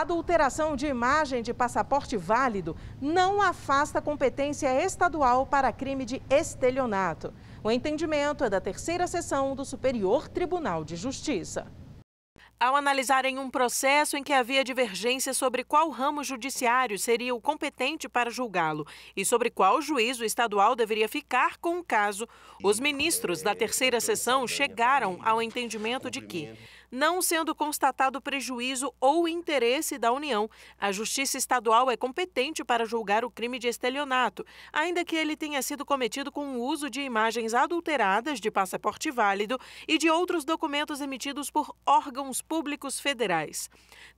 adulteração de imagem de passaporte válido não afasta competência estadual para crime de estelionato. O entendimento é da terceira sessão do Superior Tribunal de Justiça. Ao analisarem um processo em que havia divergência sobre qual ramo judiciário seria o competente para julgá-lo e sobre qual juízo estadual deveria ficar com o caso, os ministros da terceira sessão chegaram ao entendimento de que não sendo constatado prejuízo ou interesse da União. A Justiça Estadual é competente para julgar o crime de estelionato, ainda que ele tenha sido cometido com o uso de imagens adulteradas de passaporte válido e de outros documentos emitidos por órgãos públicos federais.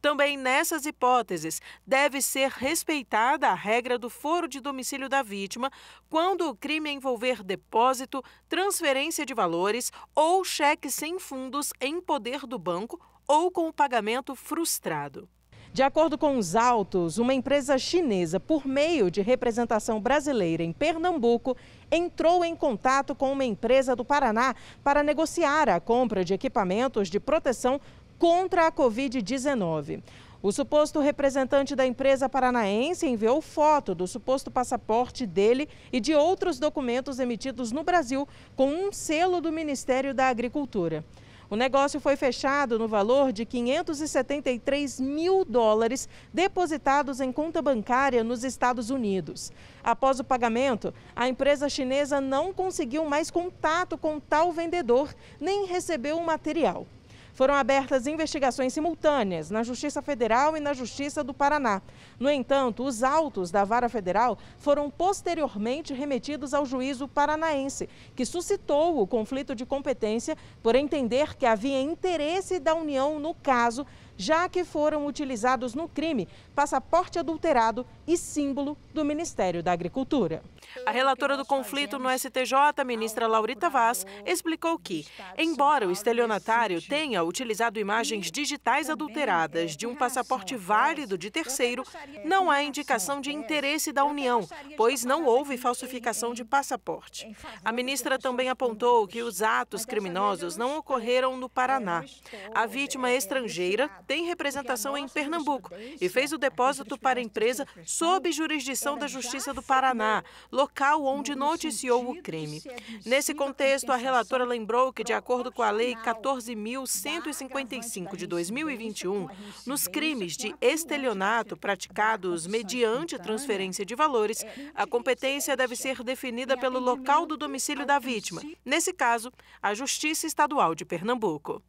Também nessas hipóteses, deve ser respeitada a regra do foro de domicílio da vítima quando o crime envolver depósito, transferência de valores ou cheque sem fundos em poder do do banco ou com o pagamento frustrado. De acordo com os autos, uma empresa chinesa, por meio de representação brasileira em Pernambuco, entrou em contato com uma empresa do Paraná para negociar a compra de equipamentos de proteção contra a Covid-19. O suposto representante da empresa paranaense enviou foto do suposto passaporte dele e de outros documentos emitidos no Brasil com um selo do Ministério da Agricultura. O negócio foi fechado no valor de 573 mil dólares depositados em conta bancária nos Estados Unidos. Após o pagamento, a empresa chinesa não conseguiu mais contato com tal vendedor, nem recebeu o material foram abertas investigações simultâneas na Justiça Federal e na Justiça do Paraná. No entanto, os autos da Vara Federal foram posteriormente remetidos ao juízo paranaense, que suscitou o conflito de competência por entender que havia interesse da União no caso já que foram utilizados no crime passaporte adulterado e símbolo do Ministério da Agricultura. A relatora do conflito no STJ, ministra Laurita Vaz, explicou que, embora o estelionatário tenha utilizado imagens digitais adulteradas de um passaporte válido de terceiro, não há indicação de interesse da União, pois não houve falsificação de passaporte. A ministra também apontou que os atos criminosos não ocorreram no Paraná. A vítima estrangeira tem representação em Pernambuco e fez o depósito para a empresa sob jurisdição da Justiça do Paraná, local onde noticiou o crime. Nesse contexto, a relatora lembrou que, de acordo com a Lei 14.155 de 2021, nos crimes de estelionato praticados mediante transferência de valores, é a competência deve ser definida pelo local do domicílio da vítima. Nesse caso, a Justiça Estadual de Pernambuco.